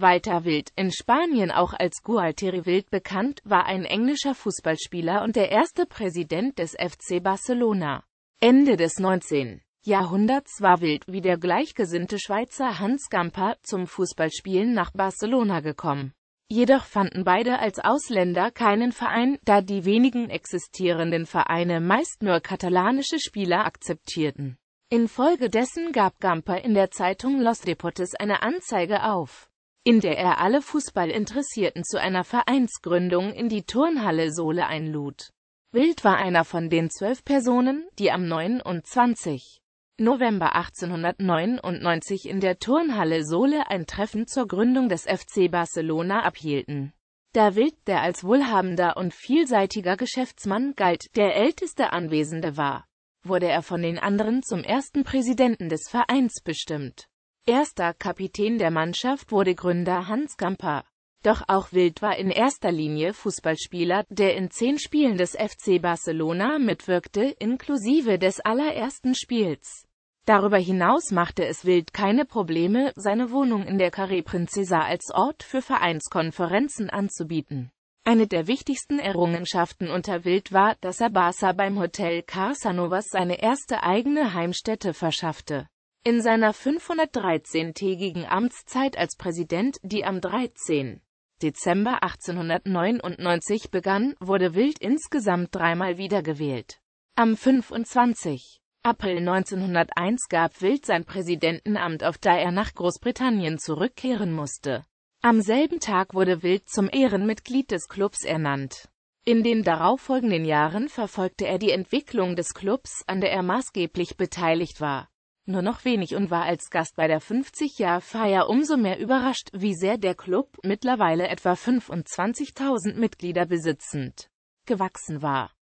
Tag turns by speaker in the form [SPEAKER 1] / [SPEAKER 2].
[SPEAKER 1] Walter Wild, in Spanien auch als Gualtieri Wild bekannt, war ein englischer Fußballspieler und der erste Präsident des FC Barcelona. Ende des 19. Jahrhunderts war Wild wie der gleichgesinnte Schweizer Hans Gamper zum Fußballspielen nach Barcelona gekommen. Jedoch fanden beide als Ausländer keinen Verein, da die wenigen existierenden Vereine meist nur katalanische Spieler akzeptierten. Infolgedessen gab Gamper in der Zeitung Los Deportes eine Anzeige auf in der er alle Fußballinteressierten zu einer Vereinsgründung in die Turnhalle Sohle einlud. Wild war einer von den zwölf Personen, die am 29. November 1899 in der Turnhalle Sohle ein Treffen zur Gründung des FC Barcelona abhielten. Da Wild, der als wohlhabender und vielseitiger Geschäftsmann galt, der älteste Anwesende war, wurde er von den anderen zum ersten Präsidenten des Vereins bestimmt. Erster Kapitän der Mannschaft wurde Gründer Hans Gamper. Doch auch Wild war in erster Linie Fußballspieler, der in zehn Spielen des FC Barcelona mitwirkte, inklusive des allerersten Spiels. Darüber hinaus machte es Wild keine Probleme, seine Wohnung in der Carré Princesa als Ort für Vereinskonferenzen anzubieten. Eine der wichtigsten Errungenschaften unter Wild war, dass er Barca beim Hotel Casanovas seine erste eigene Heimstätte verschaffte in seiner 513-tägigen Amtszeit als Präsident, die am 13. Dezember 1899 begann, wurde Wild insgesamt dreimal wiedergewählt. Am 25. April 1901 gab Wild sein Präsidentenamt auf, da er nach Großbritannien zurückkehren musste. Am selben Tag wurde Wild zum Ehrenmitglied des Clubs ernannt. In den darauffolgenden Jahren verfolgte er die Entwicklung des Clubs, an der er maßgeblich beteiligt war nur noch wenig und war als Gast bei der 50-Jahr-Feier umso mehr überrascht, wie sehr der Club, mittlerweile etwa 25.000 Mitglieder besitzend, gewachsen war.